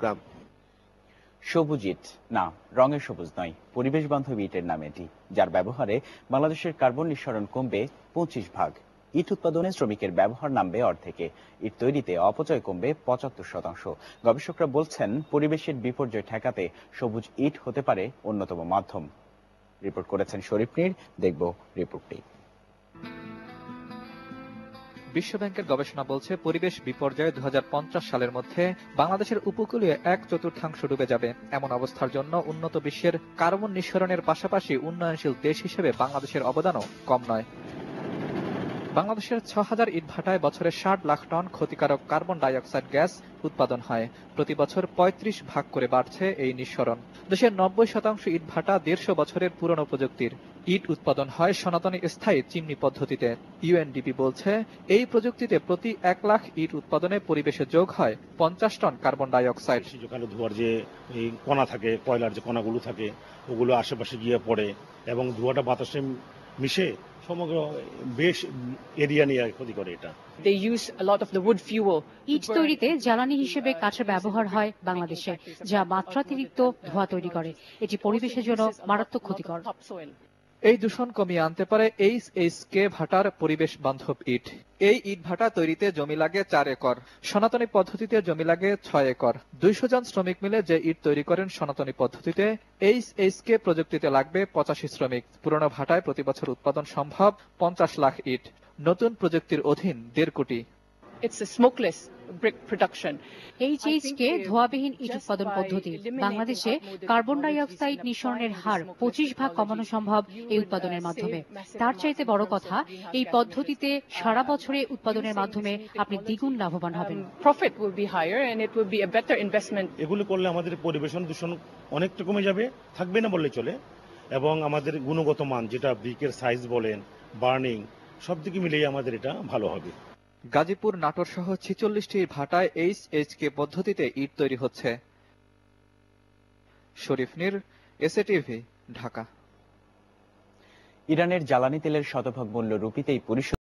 গ্রাম না রঙের সবুজ নয় পরিবেশ বান্ধব ইটের নাম এটি যার ব্যবহারে বাংলাদেশের কার্বন নিঃসরণ কমবে পঁচিশ ভাগ ইট উৎপাদনে শ্রমিকের ব্যবহার নামবে অর্ধেকে ইট তৈরিতে অপচয় কমবে পঁচাত্তর শতাংশ গবেষকরা বলছেন পরিবেশের বিপর্যয় ঠেকাতে সবুজ ইট হতে পারে অন্যতম মাধ্যম রিপোর্ট করেছেন শরীফ নির দেখব রিপোর্টটি বিশ্বব্যাংকের গবেষণা বলছে পরিবেশ বিপর্যয়ে দু সালের মধ্যে বাংলাদেশের উপকূলীয় এক চতুর্থাংশ ডুবে যাবে এমন অবস্থার জন্য উন্নত বিশ্বের কার্বন নিঃসরণের পাশাপাশি উন্নয়নশীল দেশ হিসেবে বাংলাদেশের অবদানও কম নয় বাংলাদেশের ছ হাজার ইটভাটায় বছরে ষাট লাখ টন ক্ষতিকারক কার্বন ডাইঅক্সাইড গ্যাস উৎপাদন হয় প্রতি বছর পঁয়ত্রিশ ভাগ করে বাড়ছে এই নিঃসরণ দেশের নব্বই শতাংশ ইটভাটা দেড়শো বছরের পুরনো প্রযুক্তির ইট উৎপাদন হয় সনাতনী স্থায়ী চিমনি পদ্ধতিতে ইউএনডিপি বলছে এই প্রযুক্তিতে প্রতি এক লাখ ইট উৎপাদনে পরিবেশে যোগ হয় পঞ্চাশ টন কার্বন ডাইঅক্সাইড জোকালো ধোয়ার যে কণা থাকে কয়লার যে কণাগুলো থাকে ওগুলো আশেপাশে গিয়ে পড়ে এবং ধোয়াটা বাতাসে মিশে সমগ্র বেশ এরিয়া নিয়ে ক্ষতি করে এটা use a lot of the ইট তৈরিতে জ্বালানি হিসেবে কাঠের ব্যবহার হয় বাংলাদেশে যা মাত্রাতিরিক্ত ধোঁয়া তৈরি করে এটি পরিবেশের জন্য মারাত্মক ক্ষতিকর এই দূষণ কমিয়ে আনতে পারে এইচ এইচ কে ভাটার পরিবেশ বান্ধব ইট এই ইট ভাটা তৈরিতে জমি লাগে চার একর সনাতনী পদ্ধতিতে জমি লাগে ছয় একর দুইশো জন শ্রমিক মিলে যে ইট তৈরি করেন সনাতনী পদ্ধতিতে এইচ এইচ কে প্রযুক্তিতে লাগবে পঁচাশি শ্রমিক পুরনো ভাটায় প্রতিবছর উৎপাদন সম্ভব পঞ্চাশ লাখ ইট নতুন প্রযুক্তির অধীন দেড় কোটি It's a smokeless brick production. এইচএইচকে ধোয়াবিহীন ইট উৎপাদন পদ্ধতি বাংলাদেশে কার্বন ডাইঅক্সাইড নিঃসরণের হার পঁচিশ ভাগ কমানো সম্ভব এই উৎপাদনের মাধ্যমে তার চাইতে বড় কথা এই পদ্ধতিতে সারা বছরে uh, উৎপাদনের মাধ্যমে আপনি দ্বিগুণ লাভবান um, হবেন profit will be higher and it will be a better investment এগুলো করলে আমাদের পরিবেশন দূষণ অনেকটা কমে যাবে থাকবে না বললে চলে এবং আমাদের গুণগত মান যেটা ব্রিকের সাইজ বলেন বার্নিং সব দিকে মিলিয়ে আমাদের এটা ভালো হবে গাজীপুর নাটোর সহ ছিচল্লিশটি ভাটায় এইচ এইচ কে পদ্ধতিতে ইট তৈরি হচ্ছে শরীফ নির এসএটিভি ঢাকা ইরানের জ্বালানি তেলের শতভাগ মূল্য রুপিতেই পরিশোধ